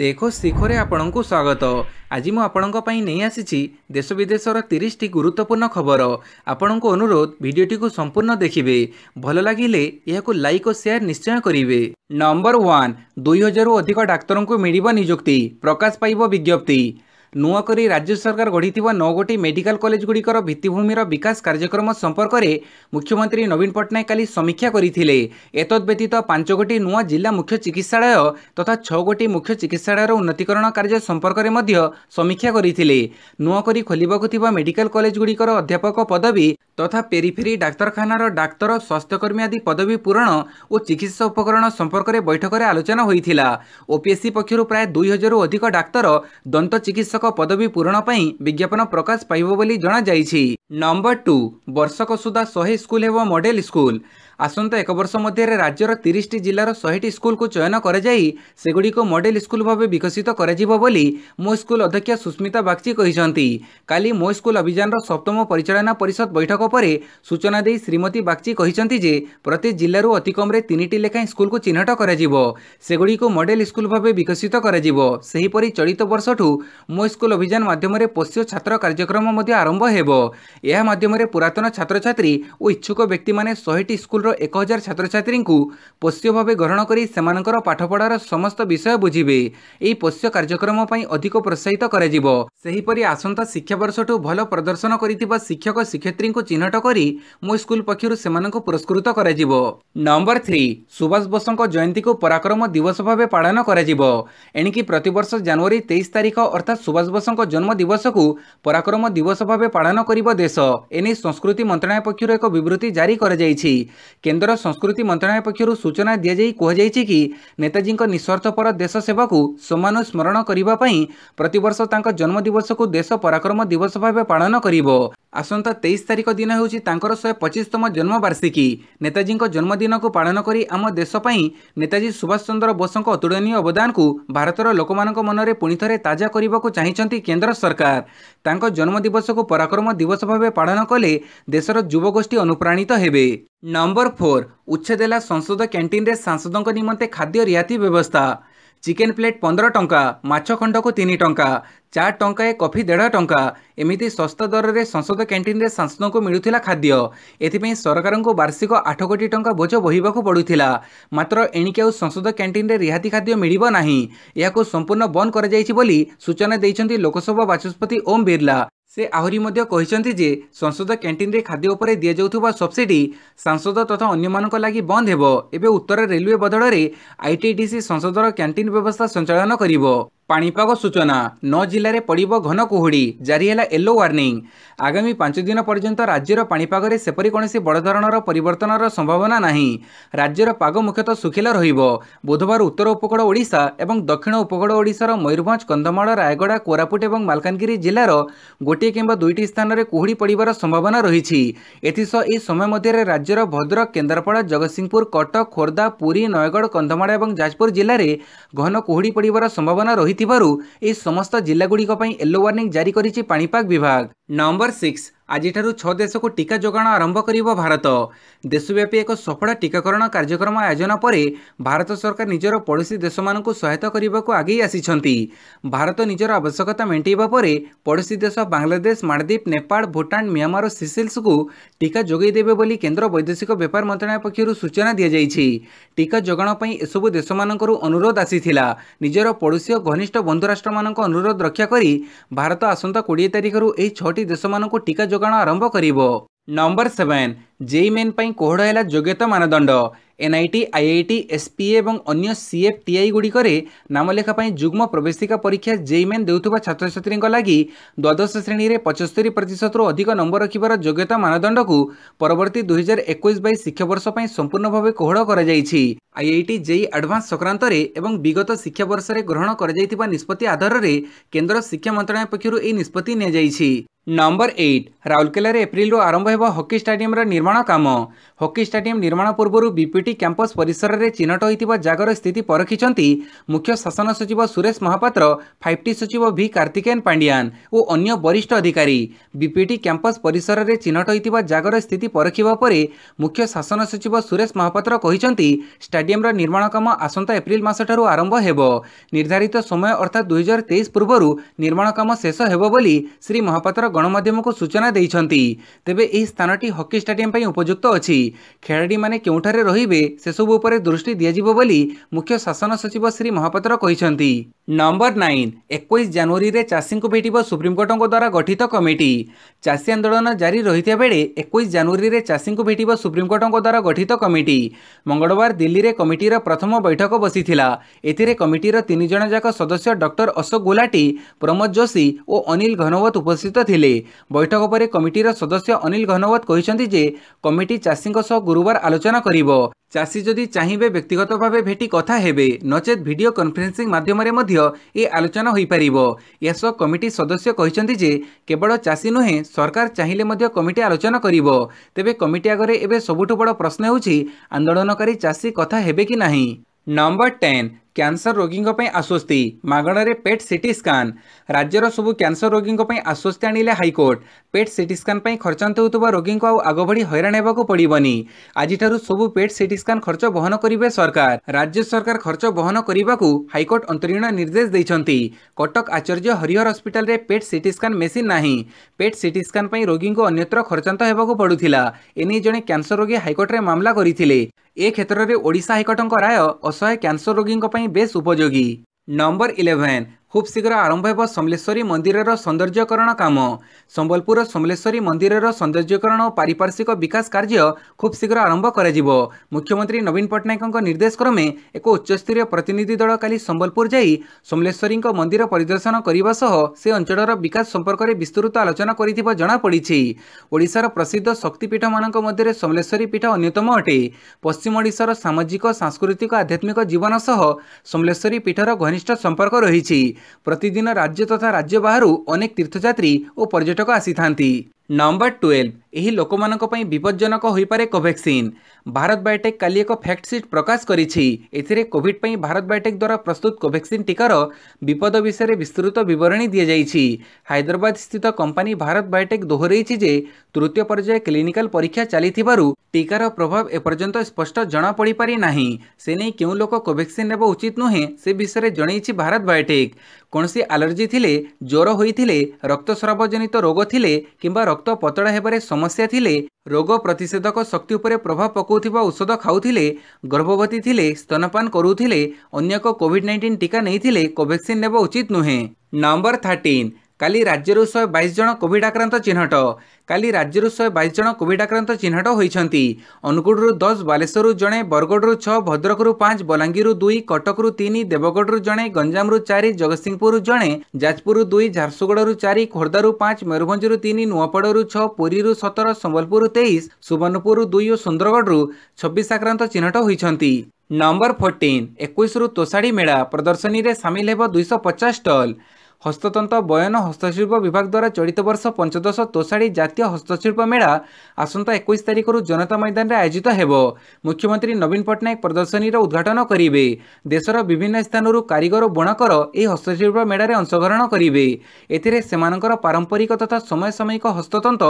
ଦେଖ ଶିଖରେ ଆପଣଙ୍କୁ ସ୍ୱାଗତ ଆଜି ମୁଁ ଆପଣଙ୍କ ପାଇଁ ନେଇ ଆସିଛି ଦେଶ ବିଦେଶର ତିରିଶଟି ଗୁରୁତ୍ୱପୂର୍ଣ୍ଣ ଖବର ଆପଣଙ୍କୁ ଅନୁରୋଧ ଭିଡ଼ିଓଟିକୁ ସମ୍ପୂର୍ଣ୍ଣ ଦେଖିବେ ଭଲ ଲାଗିଲେ ଏହାକୁ ଲାଇକ୍ ଓ ସେୟାର ନିଶ୍ଚୟ କରିବେ ନମ୍ବର ୱାନ୍ ଦୁଇ ହଜାରରୁ ଅଧିକ ଡାକ୍ତରଙ୍କୁ ମିଳିବ ନିଯୁକ୍ତି ପ୍ରକାଶ ପାଇବ ବିଜ୍ଞପ୍ତି ନୂଆକରି ରାଜ୍ୟ ସରକାର ଗଢ଼ିଥିବା ନଅଗୋଟି ମେଡିକାଲ କଲେଜଗୁଡ଼ିକର ଭିତ୍ତିଭୂମିର ବିକାଶ କାର୍ଯ୍ୟକ୍ରମ ସମ୍ପର୍କରେ ମୁଖ୍ୟମନ୍ତ୍ରୀ ନବୀନ ପଟ୍ଟନାୟକ କାଲି ସମୀକ୍ଷା କରିଥିଲେ ଏତଦ୍ବ୍ୟତୀତ ପାଞ୍ଚଗୋଟି ନୂଆ ଜିଲ୍ଲା ମୁଖ୍ୟ ଚିକିତ୍ସାଳୟ ତଥା ଛଅଗୋଟି ମୁଖ୍ୟ ଚିକିତ୍ସାଳୟର ଉନ୍ନତିକରଣ କାର୍ଯ୍ୟ ସମ୍ପର୍କରେ ମଧ୍ୟ ସମୀକ୍ଷା କରିଥିଲେ ନୂଆକରି ଖୋଲିବାକୁ ଥିବା ମେଡିକାଲ କଲେଜଗୁଡ଼ିକର ଅଧ୍ୟାପକ ପଦବୀ ତଥା ପେରିଫେରି ଡାକ୍ତରଖାନାର ଡାକ୍ତର ସ୍ୱାସ୍ଥ୍ୟକର୍ମୀ ଆଦି ପଦବୀ ପୂରଣ ଓ ଚିକିତ୍ସା ଉପକରଣ ସମ୍ପର୍କରେ ବୈଠକରେ ଆଲୋଚନା ହୋଇଥିଲା ଓପିଏସ୍ସି ପକ୍ଷରୁ ପ୍ରାୟ ଦୁଇ ହଜାରରୁ ଅଧିକ ଡାକ୍ତର ଦନ୍ତ ଚିକିତ୍ସକ ପଦବୀ ପୂରଣ ପାଇଁ ବିଜ୍ଞାପନ ପ୍ରକାଶ ପାଇବ ବୋଲି ଜଣାଯାଇଛି ନମ୍ବର ଟୁ ବର୍ଷକ ସୁଦ୍ଧା ଶହେ ସ୍କୁଲ ହେବ ମଡେଲ ସ୍କୁଲ ଆସନ୍ତା ଏକ ବର୍ଷ ମଧ୍ୟରେ ରାଜ୍ୟର ତିରିଶଟି ଜିଲ୍ଲାର ଶହେଟି ସ୍କୁଲକୁ ଚୟନ କରାଯାଇ ସେଗୁଡ଼ିକୁ ମଡେଲ ସ୍କୁଲ ଭାବେ ବିକଶିତ କରାଯିବ ବୋଲି ମୋ ସ୍କୁଲ ଅଧ୍ୟକ୍ଷା ସୁସ୍ମିତା ବାଗ୍ଚି କହିଛନ୍ତି କାଲି ମୋ ସ୍କୁଲ ଅଭିଯାନର ସପ୍ତମ ପରିଚାଳନା ପରିଷଦ ବୈଠକ ପରେ ସୂଚନା ଦେଇ ଶ୍ରୀମତୀ ବାଗ୍ଚି କହିଛନ୍ତି ଯେ ପ୍ରତି ଜିଲ୍ଲାରୁ ଅତିକମ୍ରେ ତିନିଟି ଲେଖାଏଁ ସ୍କୁଲକୁ ଚିହ୍ନଟ କରାଯିବ ସେଗୁଡ଼ିକୁ ମଡେଲ ସ୍କୁଲ ଭାବେ ବିକଶିତ କରାଯିବ ସେହିପରି ଚଳିତ ବର୍ଷଠୁ ମୋ ସ୍କୁଲ ଅଭିଯାନ ମାଧ୍ୟମରେ ପୋଷ୍ୟ ଛାତ୍ର କାର୍ଯ୍ୟକ୍ରମ ମଧ୍ୟ ଆରମ୍ଭ ହେବ ଏହା ମାଧ୍ୟମରେ ପୁରାତନ ଛାତ୍ରଛାତ୍ରୀ ଓ ଇଚ୍ଛୁକ ବ୍ୟକ୍ତିମାନେ ଶହେଟି ସ୍କୁଲର ସ୍କୁଲର ଏକ ହଜାର ଛାତ୍ରଛାତ୍ରୀଙ୍କୁ ପୋଷ୍ୟ ଭାବେ ଗ୍ରହଣ କରି ସେମାନଙ୍କର ପାଠପଢ଼ାର ସମସ୍ତ ବିଷୟ ବୁଝିବେ ଏହି ପୋଷ୍ୟ କାର୍ଯ୍ୟକ୍ରମ ପାଇଁ ଅଧିକ ପ୍ରୋତ୍ସାହିତ କରାଯିବ ସେହିପରି ଆସନ୍ତା ଶିକ୍ଷାବର୍ଷଠୁ ଭଲ ପ୍ରଦର୍ଶନ କରିଥିବା ଶିକ୍ଷକ ଶିକ୍ଷୟିତ୍ରୀଙ୍କୁ ଚିହ୍ନଟ କରି ମୋ ସ୍କୁଲ ପକ୍ଷରୁ ସେମାନଙ୍କୁ ପୁରସ୍କୃତ କରାଯିବ ନମ୍ବର ଥ୍ରୀ ସୁଭାଷ ବୋଷଙ୍କ ଜୟନ୍ତୀକୁ ପରାକ୍ରମ ଦିବସ ଭାବେ ପାଳନ କରାଯିବ ଏଣିକି ପ୍ରତିବର୍ଷ ଜାନୁଆରୀ ତେଇଶ ତାରିଖ ଅର୍ଥାତ୍ ସୁଭାଷ ବୋଷଙ୍କ ଜନ୍ମ ଦିବସକୁ ପରାକ୍ରମ ଦିବସ ଭାବେ ପାଳନ କରିବ ଦେଶ ଏନେଇ ସଂସ୍କୃତି ମନ୍ତ୍ରଣାଳୟ ପକ୍ଷରୁ ଏକ ବିବୃତ୍ତି ଜାରି କରାଯାଇଛି କେନ୍ଦ୍ର ସଂସ୍କୃତି ମନ୍ତ୍ରଣାଳୟ ପକ୍ଷରୁ ସୂଚନା ଦିଆଯାଇ କୁହାଯାଇଛି କି ନେତାଜୀଙ୍କ ନିଃସ୍ୱାର୍ଥପର ଦେଶ ସେବାକୁ ସମାନ ସ୍ମରଣ କରିବା ପାଇଁ ପ୍ରତିବର୍ଷ ତାଙ୍କ ଜନ୍ମଦିବସକୁ ଦେଶ ପରାକ୍ରମ ଦିବସ ଭାବେ ପାଳନ କରିବ ଆସନ୍ତା ତେଇଶ ତାରିଖ ଦିନ ହେଉଛି ତାଙ୍କର ଶହେ ପଚିଶତମ ଜନ୍ମବାର୍ଷିକୀ ନେତାଜୀଙ୍କ ଜନ୍ମଦିନକୁ ପାଳନ କରି ଆମ ଦେଶ ପାଇଁ ନେତାଜୀ ସୁଭାଷ ଚନ୍ଦ୍ର ବୋଷଙ୍କ ଅତୁଳନୀୟ ଅବଦାନକୁ ଭାରତର ଲୋକମାନଙ୍କ ମନରେ ପୁଣିଥରେ ତାଜା କରିବାକୁ ଚାହିଁଛନ୍ତି କେନ୍ଦ୍ର ସରକାର ତାଙ୍କ ଜନ୍ମଦିବସକୁ ପରାକ୍ରମ ଦିବସ ଭାବେ ପାଳନ କଲେ ଦେଶର ଯୁବଗୋଷ୍ଠୀ ଅନୁପ୍ରାଣିତ ହେବେ ନମ୍ବର ଫୋର୍ ଉଚ୍ଛେଦ ହେଲା ସଂସଦ କ୍ୟାଣ୍ଟିନ୍ରେ ସାଂସଦଙ୍କ ନିମନ୍ତେ ଖାଦ୍ୟ ରିହାତି ବ୍ୟବସ୍ଥା ଚିକେନ୍ ପ୍ଲେଟ୍ ପନ୍ଦର ଟଙ୍କା ମାଛ ଖଣ୍ଡକୁ ତିନି ଟଙ୍କା ଚାରି ଟଙ୍କା ଏ କଫି ଦେଢ଼ ଟଙ୍କା ଏମିତି ଶସ୍ତା ଦରରେ ସଂସଦ କ୍ୟାଣ୍ଟିନ୍ରେ ସାଂସଦଙ୍କୁ ମିଳୁଥିଲା ଖାଦ୍ୟ ଏଥିପାଇଁ ସରକାରଙ୍କୁ ବାର୍ଷିକ ଆଠ କୋଟି ଟଙ୍କା ବୋଝ ବହିବାକୁ ପଡ଼ୁଥିଲା ମାତ୍ର ଏଣିକି ଆଉ ସଂସଦ କ୍ୟାଣ୍ଟିନ୍ରେ ରିହାତି ଖାଦ୍ୟ ମିଳିବ ନାହିଁ ଏହାକୁ ସମ୍ପୂର୍ଣ୍ଣ ବନ୍ଦ କରାଯାଇଛି ବୋଲି ସୂଚନା ଦେଇଛନ୍ତି ଲୋକସଭା ବାଚସ୍ପତି ଓମ୍ ବିର୍ଲା ସେ ଆହୁରି ମଧ୍ୟ କହିଛନ୍ତି ଯେ ସଂସଦ କ୍ୟାଣ୍ଟିନ୍ରେ ଖାଦ୍ୟ ଉପରେ ଦିଆଯାଉଥିବା ସବ୍ସିଡି ସାଂସଦ ତଥା ଅନ୍ୟମାନଙ୍କ ଲାଗି ବନ୍ଦ ହେବ ଏବେ ଉତ୍ତର ରେଲୱେ ବଦଳରେ ଆଇଟିଡିସି ସଂସଦର କ୍ୟାଣ୍ଟିନ୍ ବ୍ୟବସ୍ଥା ସଞ୍ଚାଳନ କରିବ ପାଣିପାଗ ସୂଚନା ନଅ ଜିଲ୍ଲାରେ ପଡ଼ିବ ଘନ କୁହୁଡ଼ି ଜାରି ହେଲା ୟେଲୋ ୱାର୍ଣ୍ଣିଂ ଆଗାମୀ ପାଞ୍ଚ ଦିନ ପର୍ଯ୍ୟନ୍ତ ରାଜ୍ୟର ପାଣିପାଗରେ ସେପରି କୌଣସି ବଡ଼ ଧରଣର ପରିବର୍ତ୍ତନର ସମ୍ଭାବନା ନାହିଁ ରାଜ୍ୟର ପାଗ ମୁଖ୍ୟତଃ ଶୁଖିଲା ରହିବ ବୁଧବାର ଉତ୍ତର ଉପକୂଳ ଓଡ଼ିଶା ଏବଂ ଦକ୍ଷିଣ ଉପକୂଳ ଓଡ଼ିଶାର ମୟୂରଭଞ୍ଜ କନ୍ଧମାଳ ରାୟଗଡ଼ା କୋରାପୁଟ ଏବଂ ମାଲକାନଗିରି ଜିଲ୍ଲାର ଗୋଟିଏ କିମ୍ବା ଦୁଇଟି ସ୍ଥାନରେ କୁହୁଡ଼ି ପଡ଼ିବାର ସମ୍ଭାବନା ରହିଛି ଏଥିସହ ଏହି ସମୟ ମଧ୍ୟରେ ରାଜ୍ୟର ଭଦ୍ରକ କେନ୍ଦ୍ରାପଡ଼ା ଜଗତସିଂହପୁର କଟକ ଖୋର୍ଦ୍ଧା ପୁରୀ ନୟାଗଡ଼ କନ୍ଧମାଳ ଏବଂ ଯାଜପୁର ଜିଲ୍ଲାରେ ଘନ କୁହୁଡ଼ି ପଡ଼ିବାର ସମ୍ଭାବନା ରହିଛି ହୋଇଥିବାରୁ ଏହି ସମସ୍ତ ଜିଲ୍ଲାଗୁଡ଼ିକ ପାଇଁ ୟେଲୋ ୱାର୍ଣ୍ଣିଂ ଜାରି କରିଛି ପାଣିପାଗ ବିଭାଗ ନମ୍ବର ସିକ୍ସ ଆଜିଠାରୁ ଛଅ ଦେଶକୁ ଟିକା ଯୋଗାଣ ଆରମ୍ଭ କରିବ ଭାରତ ଦେଶବ୍ୟାପୀ ଏକ ସଫଳ ଟିକାକରଣ କାର୍ଯ୍ୟକ୍ରମ ଆୟୋଜନ ପରେ ଭାରତ ସରକାର ନିଜର ପଡ଼ୋଶୀ ଦେଶମାନଙ୍କୁ ସହାୟତା କରିବାକୁ ଆଗେଇ ଆସିଛନ୍ତି ଭାରତ ନିଜର ଆବଶ୍ୟକତା ମେଣ୍ଟାଇବା ପରେ ପଡ଼ୋଶୀ ଦେଶ ବାଂଲାଦେଶ ମାଳଦ୍ୱୀପ ନେପାଳ ଭୁଟାନ ମିଆଁମାର ସିସିଲ୍ସକୁ ଟିକା ଯୋଗାଇ ଦେବେ ବୋଲି କେନ୍ଦ୍ର ବୈଦେଶିକ ବ୍ୟାପାର ମନ୍ତ୍ରଣାଳୟ ପକ୍ଷରୁ ସୂଚନା ଦିଆଯାଇଛି ଟିକା ଯୋଗାଣ ପାଇଁ ଏସବୁ ଦେଶମାନଙ୍କରୁ ଅନୁରୋଧ ଆସିଥିଲା ନିଜର ପଡ଼ୋଶୀ ଓ ଘନିଷ୍ଠ ବନ୍ଧୁ ରାଷ୍ଟ୍ରମାନଙ୍କ ଅନୁରୋଧ ରକ୍ଷା କରି ଭାରତ ଆସନ୍ତା କୋଡ଼ିଏ ତାରିଖରୁ ଏହି ଛଅଟି ଦେଶମାନଙ୍କୁ ଟିକା जोगाण आरंभ कर नंबर सेवेन জেই মেন পাই কোহড় হেলা যোগ্যতা মানদণ্ড এনআইটি আইআইটি এসপিএ এবং অন্য সিএফ টিআই গুড়িকরে নাম লেখা পাই যুগ্ম প্রবেশিকা পরীক্ষা জেই মেন দেউথিবা ছাত্রছাত্রীঙ্ক লাগি দ্বাদশ শ্রেণীরে পঁচস্তরি প্রতিশতরু অধিক নম্বর রখিবার যোগ্যতা মানদণ্ডকু পরবর্তী দুই হাজার একুশ বাইশ শিক্ষাবর্ষ পাই সম্পূর্ণ ভাবে কোহড় আইআইটি জেই আডভান্স সংক্রান্তরে এবং বিগত শিক্ষাবর্ষে গ্রহণ করা নিষ্পতি আধারে কেন্দ্র শিক্ষা মন্ত্রণালয় পক্ষ এই নিষ্পতি নিয়েছে নম্বর এইট রাউরকেলার এপ্রিলু আরম্ভ হব হকি স্টাডিয়ামর ନିର୍ମାଣ କାମ ହକି ଷ୍ଟାଡିୟମ୍ ନିର୍ମାଣ ପୂର୍ବରୁ ବିପିଟି କ୍ୟାମ୍ପସ୍ ପରିସରରେ ଚିହ୍ନଟ ହୋଇଥିବା ଜାଗାର ସ୍ଥିତି ପରଖିଛନ୍ତି ମୁଖ୍ୟ ଶାସନ ସଚିବ ସୁରେଶ ମହାପାତ୍ର ଫାଇଭ୍ ଟି ସଚିବ ଭି କାର୍ତ୍ତିକେୟନ୍ ପାଣ୍ଡିଆନ୍ ଓ ଅନ୍ୟ ବରିଷ୍ଠ ଅଧିକାରୀ ବିପିଟି କ୍ୟାମ୍ପସ୍ ପରିସରରେ ଚିହ୍ନଟ ହୋଇଥିବା ଜାଗାର ସ୍ଥିତି ପରଖିବା ପରେ ମୁଖ୍ୟ ଶାସନ ସଚିବ ସୁରେଶ ମହାପାତ୍ର କହିଛନ୍ତି ଷ୍ଟାଡିୟମ୍ର ନିର୍ମାଣ କାମ ଆସନ୍ତା ଏପ୍ରିଲ୍ ମାସଠାରୁ ଆରମ୍ଭ ହେବ ନିର୍ଦ୍ଧାରିତ ସମୟ ଅର୍ଥାତ୍ ଦୁଇହଜାର ତେଇଶ ପୂର୍ବରୁ ନିର୍ମାଣ କାମ ଶେଷ ହେବ ବୋଲି ଶ୍ରୀ ମହାପାତ୍ର ଗଣମାଧ୍ୟମକୁ ସୂଚନା ଦେଇଛନ୍ତି ତେବେ ଏହି ସ୍ଥାନଟି ହକି ଷ୍ଟାଡିୟମ୍ ପାଇଁ ଉପଯୁକ୍ତ ଅଛି ଖେଳାଳିମାନେ କେଉଁଠାରେ ରହିବେ ସେସବୁ ଉପରେ ଦୃଷ୍ଟି ଦିଆଯିବ ବୋଲି ମୁଖ୍ୟ ଶାସନ ସଚିବ ଶ୍ରୀ ମହାପାତ୍ର କହିଛନ୍ତି ନମ୍ବର ନାଇନ୍ ଏକୋଇଶ ଜାନୁଆରୀରେ ଚାଷୀଙ୍କୁ ଭେଟିବ ସୁପ୍ରିମକୋର୍ଟଙ୍କ ଦ୍ୱାରା ଗଠିତ କମିଟି ଚାଷୀ ଆନ୍ଦୋଳନ ଜାରି ରହିଥିବା ବେଳେ ଏକୋଇଶ ଜାନୁଆରୀରେ ଚାଷୀଙ୍କୁ ଭେଟିବ ସୁପ୍ରିମକୋର୍ଟଙ୍କ ଦ୍ୱାରା ଗଠିତ କମିଟି ମଙ୍ଗଳବାର ଦିଲ୍ଲୀରେ କମିଟିର ପ୍ରଥମ ବୈଠକ ବସିଥିଲା ଏଥିରେ କମିଟିର ତିନି ଜଣଯାକ ସଦସ୍ୟ ଡକ୍ଟର ଅଶୋକ ଗୁଲାଟି ପ୍ରମୋଦ ଯୋଶୀ ଓ ଅନିଲ ଘନୱତ ଉପସ୍ଥିତ ଥିଲେ ବୈଠକ ପରେ କମିଟିର ସଦସ୍ୟ ଅନିଲ ଘନୱତ କହିଛନ୍ତି ଯେ কমিটি চাষীঙ্ক সহ গুরুবার আলোচনা করিব চাষী যদি চাহিবে ব্যক্তিগতভাবে ভেটি কথা হেবে নচেত ভিডিও কনফরেন্সিং মাধ্যমে মধ্য এ আলোচনা হয়েপারিব এসহ কমিটি সদস্য কিন্তু যে কেবল চাষী নুহে সরকার চাইলে মধ্য কমিটি আলোচনা করিব তেবে কমিটি আগরে এবে সবুঠু বড় প্রশ্ন ହେଉଛି আন্দোলনকারী চাষী কথা হেবে কি না ନମ୍ବର ଟେନ୍ କ୍ୟାନ୍ସର ରୋଗୀଙ୍କ ପାଇଁ ଆଶ୍ୱସ୍ତି ମାଗଣାରେ ପେଟ୍ ସିଟି ସ୍କାନ୍ ରାଜ୍ୟର ସବୁ କ୍ୟାନ୍ସର ରୋଗୀଙ୍କ ପାଇଁ ଆଶ୍ୱସ୍ତି ଆଣିଲେ ହାଇକୋର୍ଟ ପେଟ୍ ସିଟି ସ୍କାନ୍ ପାଇଁ ଖର୍ଚ୍ଚାନ୍ତ ହେଉଥିବା ରୋଗୀଙ୍କୁ ଆଉ ଆଗଭଳି ହଇରାଣ ହେବାକୁ ପଡ଼ିବନି ଆଜିଠାରୁ ସବୁ ପେଟ୍ ସିଟି ସ୍କାନ୍ ଖର୍ଚ୍ଚ ବହନ କରିବେ ସରକାର ରାଜ୍ୟ ସରକାର ଖର୍ଚ୍ଚ ବହନ କରିବାକୁ ହାଇକୋର୍ଟ ଅନ୍ତରୀଣ ନିର୍ଦ୍ଦେଶ ଦେଇଛନ୍ତି କଟକ ଆଚାର୍ଯ୍ୟ ହରିହର ହସ୍ପିଟାଲରେ ପେଟ୍ ସିଟି ସ୍କାନ୍ ମେସିନ୍ ନାହିଁ ପେଟ୍ ସିଟି ସ୍କାନ୍ ପାଇଁ ରୋଗୀଙ୍କୁ ଅନ୍ୟତ୍ର ଖର୍ଚ୍ଚାନ୍ତ ହେବାକୁ ପଡ଼ୁଥିଲା ଏନେଇ ଜଣେ କ୍ୟାନ୍ସର ରୋଗୀ ହାଇକୋର୍ଟରେ ମାମଲା କରିଥିଲେ ଏ କ୍ଷେତ୍ରରେ ଓଡ଼ିଶା ହାଇକୋର୍ଟଙ୍କ ରାୟ ଅସହାୟ କ୍ୟାନ୍ସର ରୋଗୀଙ୍କ ପାଇଁ ବେଶ୍ ଉପଯୋଗୀ ନମ୍ବର ଇଲେଭେନ୍ ଖୁବ୍ ଶୀଘ୍ର ଆରମ୍ଭ ହେବ ସମଲେଶ୍ୱରୀ ମନ୍ଦିରର ସୌନ୍ଦର୍ଯ୍ୟକରଣ କାମ ସମ୍ବଲପୁରର ସମଲେଶ୍ୱରୀ ମନ୍ଦିରର ସୌନ୍ଦର୍ଯ୍ୟକରଣ ଓ ପାରିପାର୍ଶ୍ୱିକ ବିକାଶ କାର୍ଯ୍ୟ ଖୁବ୍ ଶୀଘ୍ର ଆରମ୍ଭ କରାଯିବ ମୁଖ୍ୟମନ୍ତ୍ରୀ ନବୀନ ପଟ୍ଟନାୟକଙ୍କ ନିର୍ଦ୍ଦେଶ କ୍ରମେ ଏକ ଉଚ୍ଚସ୍ତରୀୟ ପ୍ରତିନିଧି ଦଳ କାଲି ସମ୍ବଲପୁର ଯାଇ ସମଲେଶ୍ୱରୀଙ୍କ ମନ୍ଦିର ପରିଦର୍ଶନ କରିବା ସହ ସେ ଅଞ୍ଚଳର ବିକାଶ ସମ୍ପର୍କରେ ବିସ୍ତୃତ ଆଲୋଚନା କରିଥିବା ଜଣାପଡ଼ିଛି ଓଡ଼ିଶାର ପ୍ରସିଦ୍ଧ ଶକ୍ତିପୀଠମାନଙ୍କ ମଧ୍ୟରେ ସମଲେଶ୍ୱରୀ ପୀଠ ଅନ୍ୟତମ ଅଟେ ପଶ୍ଚିମ ଓଡ଼ିଶାର ସାମାଜିକ ସାଂସ୍କୃତିକ ଆଧ୍ୟାତ୍ମିକ ଜୀବନ ସହ ସମଲେଶ୍ୱରୀ ପୀଠର ଘନିଷ୍ଠ ସମ୍ପର୍କ ରହିଛି प्रतिदिन राज्य तथा राज्य बाहर अनेक तीर्थजात्री और पर्यटक आसी था ନମ୍ବର ଟୁଏଲ୍ଭ ଏହି ଲୋକମାନଙ୍କ ପାଇଁ ବିପଜ୍ଜନକ ହୋଇପାରେ କୋଭ୍ୟାକ୍ସିନ୍ ଭାରତ ବାୟୋଟେକ୍ କାଲି ଏକ ଫ୍ୟାକ୍ଟସିଟ୍ ପ୍ରକାଶ କରିଛି ଏଥିରେ କୋଭିଡ୍ ପାଇଁ ଭାରତ ବାୟୋଟେକ୍ ଦ୍ୱାରା ପ୍ରସ୍ତୁତ କୋଭ୍ୟାକ୍ସିନ୍ ଟିକାର ବିପଦ ବିଷୟରେ ବିସ୍ତୃତ ବିବରଣୀ ଦିଆଯାଇଛି ହାଇଦ୍ରାବାଦ ସ୍ଥିତ କମ୍ପାନୀ ଭାରତ ବାୟୋଟେକ୍ ଦୋହରାଇଛି ଯେ ତୃତୀୟ ପର୍ଯ୍ୟାୟ କ୍ଲିନିକାଲ୍ ପରୀକ୍ଷା ଚାଲିଥିବାରୁ ଟିକାର ପ୍ରଭାବ ଏପର୍ଯ୍ୟନ୍ତ ସ୍ପଷ୍ଟ ଜଣାପଡ଼ିପାରି ନାହିଁ ସେ ନେଇ କେଉଁ ଲୋକ କୋଭ୍ୟାକ୍ସିନ୍ ନେବା ଉଚିତ ନୁହେଁ ସେ ବିଷୟରେ ଜଣାଇଛି ଭାରତ ବାୟୋଟେକ୍ କୌଣସି ଆଲର୍ଜି ଥିଲେ ଜ୍ୱର ହୋଇଥିଲେ ରକ୍ତସ୍ରାବଜନିତ ରୋଗ ଥିଲେ କିମ୍ବା ରକ୍ତ ପତଳା ହେବାରେ ସମସ୍ୟା ଥିଲେ ରୋଗ ପ୍ରତିଷେଧକ ଶକ୍ତି ଉପରେ ପ୍ରଭାବ ପକାଉଥିବା ଔଷଧ ଖାଉଥିଲେ ଗର୍ଭବତୀ ଥିଲେ ସ୍ତନପାନ କରୁଥିଲେ ଅନ୍ୟ ଏକ କୋଭିଡ୍ ନାଇଣ୍ଟିନ୍ ଟିକା ନେଇଥିଲେ କୋଭାକ୍ସିନ୍ ନେବା ଉଚିତ ନୁହେଁ ନମ୍ବର ଥାର୍ଟିନ୍ କାଲି ରାଜ୍ୟରୁ ଶହେ ବାଇଶ ଜଣ କୋଭିଡ୍ ଆକ୍ରାନ୍ତ ଚିହ୍ନଟ କାଲି ରାଜ୍ୟରୁ ଶହେ ବାଇଶ ଜଣ କୋଭିଡ୍ ଆକ୍ରାନ୍ତ ଚିହ୍ନଟ ହୋଇଛନ୍ତି ଅନୁଗୁଳରୁ ଦଶ ବାଲେଶ୍ୱରରୁ ଜଣେ ବରଗଡ଼ରୁ ଛଅ ଭଦ୍ରକରୁ ପାଞ୍ଚ ବଲାଙ୍ଗୀରରୁ ଦୁଇ କଟକରୁ ତିନି ଦେବଗଡ଼ରୁ ଜଣେ ଗଞ୍ଜାମରୁ ଚାରି ଜଗତସିଂହପୁରରୁ ଜଣେ ଯାଜପୁରରୁ ଦୁଇ ଝାରସୁଗୁଡ଼ାରୁ ଚାରି ଖୋର୍ଦ୍ଧାରୁ ପାଞ୍ଚ ମୟୂରଭଞ୍ଜରୁ ତିନି ନୂଆପଡ଼ାରୁ ଛଅ ପୁରୀରୁ ସତର ସମ୍ବଲପୁରରୁ ତେଇଶ ସୁବର୍ଣ୍ଣପୁରରୁ ଦୁଇ ଓ ସୁନ୍ଦରଗଡ଼ରୁ ଛବିଶ ଆକ୍ରାନ୍ତ ଚିହ୍ନଟ ହୋଇଛନ୍ତି ନମ୍ବର ଫୋର୍ଟିନ୍ ଏକୋଇଶରୁ ତୋଷାଡ଼ି ମେଳା ପ୍ରଦର୍ଶନୀରେ ସାମିଲ ହେବ ଦୁଇଶହ ପଚାଶ ଷ୍ଟଲ୍ ହସ୍ତତନ୍ତ ବୟନ ହସ୍ତଶିଳ୍ପ ବିଭାଗ ଦ୍ୱାରା ଚଳିତ ବର୍ଷ ପଞ୍ଚଦଶ ତୋଷାଡ଼ି ଜାତୀୟ ହସ୍ତଶିଳ୍ପ ମେଳା ଆସନ୍ତା ଏକୋଇଶ ତାରିଖରୁ ଜନତା ମଇଦାନରେ ଆୟୋଜିତ ହେବ ମୁଖ୍ୟମନ୍ତ୍ରୀ ନବୀନ ପଟ୍ଟନାୟକ ପ୍ରଦର୍ଶନୀର ଉଦ୍ଘାଟନ କରିବେ ଦେଶର ବିଭିନ୍ନ ସ୍ଥାନରୁ କାରିଗର ବୁଣାକର ଏହି ହସ୍ତଶିଳ୍ପ ମେଳାରେ ଅଂଶଗ୍ରହଣ କରିବେ ଏଥିରେ ସେମାନଙ୍କର ପାରମ୍ପରିକ ତଥା ସମୟ ସାମୟିକ ହସ୍ତତନ୍ତ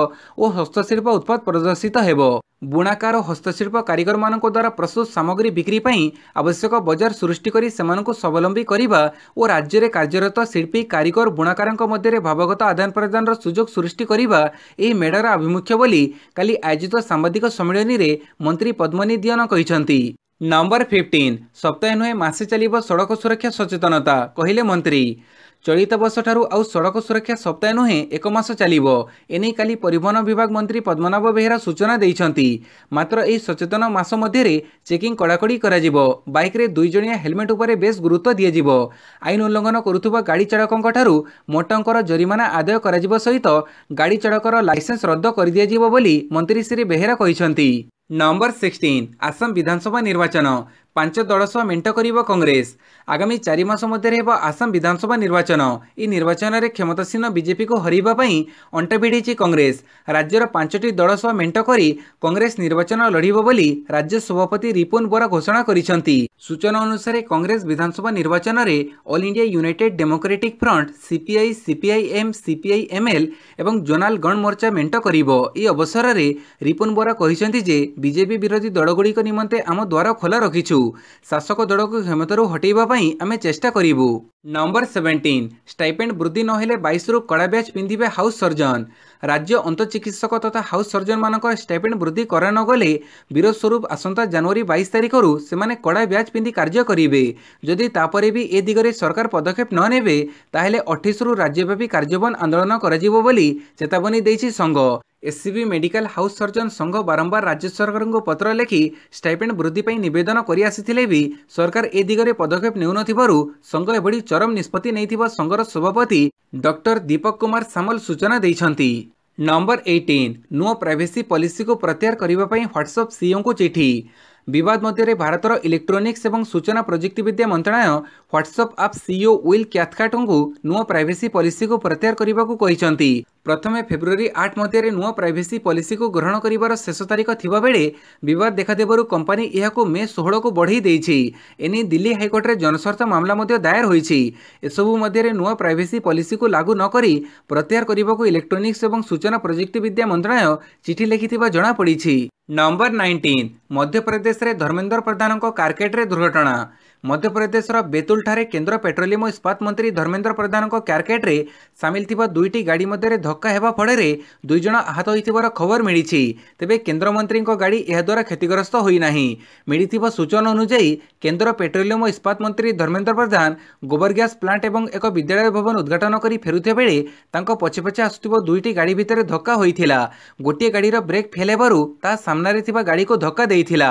ଓ ହସ୍ତଶିଳ୍ପ ଉତ୍ପାଦ ପ୍ରଦର୍ଶିତ ହେବ ବୁଣାକାର ହସ୍ତଶିଳ୍ପ କାରିଗରମାନଙ୍କ ଦ୍ୱାରା ପ୍ରସ୍ତୁତ ସାମଗ୍ରୀ ବିକ୍ରି ପାଇଁ ଆବଶ୍ୟକ ବଜାର ସୃଷ୍ଟି କରି ସେମାନଙ୍କୁ ସ୍ୱାବଲମ୍ବୀ କରିବା ଓ ରାଜ୍ୟରେ କାର୍ଯ୍ୟରତ ଶିଳ୍ପୀ କାରିଗର ବୁଣାକାରଙ୍କ ମଧ୍ୟରେ ଭାବଗତ ଆଦାନ ପ୍ରଦାନର ସୁଯୋଗ ସୃଷ୍ଟି କରିବା ଏହି ମେଢ଼ର ଆଭିମୁଖ୍ୟ ବୋଲି କାଲି ଆୟୋଜିତ ସାମ୍ବାଦିକ ସମ୍ମିଳନୀରେ ମନ୍ତ୍ରୀ ପଦ୍ମନୀ ଦିଅନ କହିଛନ୍ତି ନମ୍ବର ଫିଫ୍ଟିନ୍ ସପ୍ତାହେ ନୁହେଁ ମାସେ ଚାଲିବ ସଡ଼କ ସୁରକ୍ଷା ସଚେତନତା କହିଲେ ମନ୍ତ୍ରୀ ଚଳିତ ବର୍ଷଠାରୁ ଆଉ ସଡ଼କ ସୁରକ୍ଷା ସପ୍ତାହ ନୁହେଁ ଏକ ମାସ ଚାଲିବ ଏନେଇ କାଲି ପରିବହନ ବିଭାଗ ମନ୍ତ୍ରୀ ପଦ୍ମନାଭ ବେହେରା ସୂଚନା ଦେଇଛନ୍ତି ମାତ୍ର ଏହି ସଚେତନ ମାସ ମଧ୍ୟରେ ଚେକିଂ କଡ଼ାକଡ଼ି କରାଯିବ ବାଇକ୍ରେ ଦୁଇଜଣିଆ ହେଲମେଟ୍ ଉପରେ ବେଶ୍ ଗୁରୁତ୍ୱ ଦିଆଯିବ ଆଇନ ଉଲ୍ଲଙ୍ଘନ କରୁଥିବା ଗାଡ଼ି ଚାଳକଙ୍କଠାରୁ ମୋଟଙ୍କର ଜରିମାନା ଆଦାୟ କରାଯିବ ସହିତ ଗାଡ଼ି ଚାଳକର ଲାଇସେନ୍ସ ରଦ୍ଦ କରିଦିଆଯିବ ବୋଲି ମନ୍ତ୍ରୀ ଶ୍ରୀ ବେହେରା କହିଛନ୍ତି ନମ୍ବର ସିକ୍ସଟିନ୍ ଆସାମ ବିଧାନସଭା ନିର୍ବାଚନ ପାଞ୍ଚ ଦଳ ସହ ମେଣ୍ଟ କରିବ କଂଗ୍ରେସ ଆଗାମୀ ଚାରି ମାସ ମଧ୍ୟରେ ହେବ ଆସାମ ବିଧାନସଭା ନିର୍ବାଚନ ଏହି ନିର୍ବାଚନରେ କ୍ଷମତାସୀନ ବିଜେପିକୁ ହରିବା ପାଇଁ ଅଣ୍ଟା ଭିଡ଼ିଛି କଂଗ୍ରେସ ରାଜ୍ୟର ପାଞ୍ଚଟି ଦଳ ସହ ମେଣ୍ଟ କରି କଂଗ୍ରେସ ନିର୍ବାଚନ ଲଢ଼ିବ ବୋଲି ରାଜ୍ୟ ସଭାପତି ରିପୁନ ବରା ଘୋଷଣା କରିଛନ୍ତି ସୂଚନା ଅନୁସାରେ କଂଗ୍ରେସ ବିଧାନସଭା ନିର୍ବାଚନରେ all India United Democratic Front CPI CPIM CPIML ଏବଂ ଜୋନାଲ ଗଣମୋର୍ଚ୍ଚା ମେଣ୍ଟ କରିବ ଏହି ଅବସରରେ ରିପୁନ ବରା କହିଛନ୍ତି ଯେ ବିଜେପି ବିରୋଧୀ ଦଳଗୁଡ଼ିକ ନିମନ୍ତେ ଆମ ଦ୍ୱାର ଖୋଲା ରଖିଛୁ ପକ୍ଷରୁ ଶାସକ ଦଳକୁ କ୍ଷମତାରୁ ହଟେଇବା ପାଇଁ ଆମେ ଚେଷ୍ଟା କରିବୁ ନମ୍ବର ସେଭେଣ୍ଟିନ୍ ଷ୍ଟାଇପେଣ୍ଡ ବୃଦ୍ଧି ନହେଲେ ବାଇଶରୁ କଳା ବ୍ୟାଚ୍ ପିନ୍ଧିବେ ହାଉସ୍ ସର୍ଜନ ରାଜ୍ୟ ଅନ୍ତଃଚିକିତ୍ସକ ତଥା ହାଉସ୍ ସର୍ଜନମାନଙ୍କର ଷ୍ଟାଇପେଣ୍ଡ ବୃଦ୍ଧି କରାନଗଲେ ବୀର ସ୍ୱରୂପ ଆସନ୍ତା ଜାନୁଆରୀ ବାଇଶ ତାରିଖରୁ ସେମାନେ କଡ଼ା ବ୍ୟାଚ୍ ପିନ୍ଧି କାର୍ଯ୍ୟ କରିବେ ଯଦି ତାପରେ ବି ଏ ଦିଗରେ ସରକାର ପଦକ୍ଷେପ ନ ନେବେ ତାହେଲେ ଅଠେଇଶରୁ ରାଜ୍ୟବ୍ୟାପୀ କାର୍ଯ୍ୟବନ୍ଦ ଆନ୍ଦୋଳନ କରାଯିବ ବୋଲି ଚେତାବନୀ ଦେଇଛି ସଂଘ एससीबी मेडिकल हाउस सर्जन संघ बारंबार राज्य सरकार को पत्र लिखि स्टाइपेंड वृद्धि नवेदन कर सरकार ए दिगरे पदक्षेप ने संघ एभली चरम निष्पत्ति नहीं संघर सभापति डर दीपक कुमार सामल सूचना number eighteen new privacy policy को प्रत्याहर करने ह्वाट्सअप सीओ को चिठी बिवाद मध्य भारत इलेक्ट्रोनिक्स और सूचना प्रजुक्ति विद्या मंत्रालय ह्वाट्सअप आप सीओ विल क्याथकाट को नुआ प्राइसी पलिस को प्रत्याहर करने को ପ୍ରଥମେ ଫେବୃଆରୀ ଆଠ ମଧ୍ୟରେ ନୂଆ ପ୍ରାଇଭେସି ପଲିସିକୁ ଗ୍ରହଣ କରିବାର ଶେଷ ତାରିଖ ଥିବାବେଳେ ବିବାଦ ଦେଖାଦେବାରୁ କମ୍ପାନୀ ଏହାକୁ ମେ ଷୋହଳକୁ ବଢ଼ାଇ ଦେଇଛି ଏନେଇ ଦିଲ୍ଲୀ ହାଇକୋର୍ଟରେ ଜନସ୍ୱାର୍ଥ ମାମଲା ମଧ୍ୟ ଦାୟର ହୋଇଛି ଏସବୁ ମଧ୍ୟରେ ନୂଆ ପ୍ରାଇଭେସି ପଲିସିକୁ ଲାଗୁ ନ କରି ପ୍ରତ୍ୟାହାର କରିବାକୁ ଇଲେକ୍ଟ୍ରୋନିକ୍ସ ଏବଂ ସୂଚନା ପ୍ରଯୁକ୍ତିବିଦ୍ୟା ମନ୍ତ୍ରଣାଳୟ ଚିଠି ଲେଖିଥିବା ଜଣାପଡ଼ିଛି ନମ୍ବର ନାଇଣ୍ଟିନ୍ ମଧ୍ୟପ୍ରଦେଶରେ ଧର୍ମେନ୍ଦ୍ର ପ୍ରଧାନଙ୍କ କାର୍କେଟରେ ଦୁର୍ଘଟଣା ମଧ୍ୟପ୍ରଦେଶର ବେତୁଲଠାରେ କେନ୍ଦ୍ର ପେଟ୍ରୋଲିୟମ୍ ଓ ଇସ୍ପାତ ମନ୍ତ୍ରୀ ଧର୍ମେନ୍ଦ୍ର ପ୍ରଧାନଙ୍କ କ୍ୟାରକେଟ୍ରେ ସାମିଲ ଥିବା ଦୁଇଟି ଗାଡ଼ି ମଧ୍ୟରେ ଧକ୍କା ହେବା ଫଳରେ ଦୁଇ ଜଣ ଆହତ ହୋଇଥିବାର ଖବର ମିଳିଛି ତେବେ କେନ୍ଦ୍ରମନ୍ତ୍ରୀଙ୍କ ଗାଡ଼ି ଏହାଦ୍ୱାରା କ୍ଷତିଗ୍ରସ୍ତ ହୋଇନାହିଁ ମିଳିଥିବା ସୂଚନା ଅନୁଯାୟୀ କେନ୍ଦ୍ର ପେଟ୍ରୋଲିୟମ୍ ଓ ଇସ୍ପାତ ମନ୍ତ୍ରୀ ଧର୍ମେନ୍ଦ୍ର ପ୍ରଧାନ ଗୋବର ଗ୍ୟାସ୍ ପ୍ଲାଣ୍ଟ ଏବଂ ଏକ ବିଦ୍ୟାଳୟ ଭବନ ଉଦ୍ଘାଟନ କରି ଫେରୁଥିବା ବେଳେ ତାଙ୍କ ପଛେ ପଛେ ଆସୁଥିବା ଦୁଇଟି ଗାଡ଼ି ଭିତରେ ଧକ୍କା ହୋଇଥିଲା ଗୋଟିଏ ଗାଡ଼ିର ବ୍ରେକ୍ ଫେଲ୍ ହେବାରୁ ତାହା ସାମ୍ନାରେ ଥିବା ଗାଡ଼ିକୁ ଧକ୍କା ଦେଇଥିଲା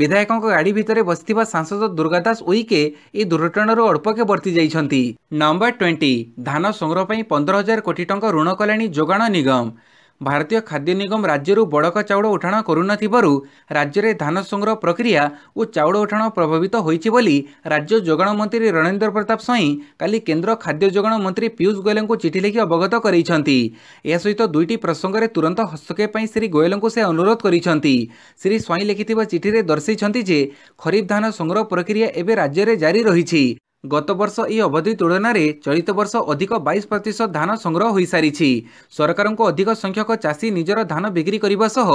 ବିଧାୟକଙ୍କ ଗାଡ଼ି ଭିତରେ ବସିଥିବା ସାଂସଦ ଦୁର୍ଗା ଦାସ ଉଇକେ ଏହି ଦୁର୍ଘଟଣାରୁ ଅଳ୍ପକେ ବର୍ତ୍ତି ଯାଇଛନ୍ତି ନମ୍ବର ଟ୍ୱେଣ୍ଟି ଧାନ ସଂଗ୍ରହ ପାଇଁ ପନ୍ଦର ହଜାର କୋଟି ଟଙ୍କା ଋଣ କଲାଣି ଯୋଗାଣ ନିଗମ ଭାରତୀୟ ଖାଦ୍ୟ ନିଗମ ରାଜ୍ୟରୁ ବଡ଼କ ଚାଉଳ ଉଠାଣ କରୁନଥିବାରୁ ରାଜ୍ୟରେ ଧାନ ସଂଗ୍ରହ ପ୍ରକ୍ରିୟା ଓ ଚାଉଳ ଉଠାଣ ପ୍ରଭାବିତ ହୋଇଛି ବୋଲି ରାଜ୍ୟ ଯୋଗାଣ ମନ୍ତ୍ରୀ ରଣେନ୍ଦ୍ର ପ୍ରତାପ ସ୍ୱାଇଁ କାଲି କେନ୍ଦ୍ର ଖାଦ୍ୟ ଯୋଗାଣ ମନ୍ତ୍ରୀ ପୀୟୁଷ ଗୋୟଲଙ୍କୁ ଚିଠି ଲେଖି ଅବଗତ କରାଇଛନ୍ତି ଏହା ସହିତ ଦୁଇଟି ପ୍ରସଙ୍ଗରେ ତୁରନ୍ତ ହସ୍ତକ୍ଷେପ ପାଇଁ ଶ୍ରୀ ଗୋୟଲଙ୍କୁ ସେ ଅନୁରୋଧ କରିଛନ୍ତି ଶ୍ରୀ ସ୍ୱାଇଁ ଲେଖିଥିବା ଚିଠିରେ ଦର୍ଶାଇଛନ୍ତି ଯେ ଖରିଫ ଧାନ ସଂଗ୍ରହ ପ୍ରକ୍ରିୟା ଏବେ ରାଜ୍ୟରେ ଜାରି ରହିଛି ଗତବର୍ଷ ଏହି ଅବଧି ତୁଳନାରେ ଚଳିତ ବର୍ଷ ଅଧିକ ବାଇଶ ପ୍ରତିଶତ ଧାନ ସଂଗ୍ରହ ହୋଇସାରିଛି ସରକାରଙ୍କୁ ଅଧିକ ସଂଖ୍ୟକ ଚାଷୀ ନିଜର ଧାନ ବିକ୍ରି କରିବା ସହ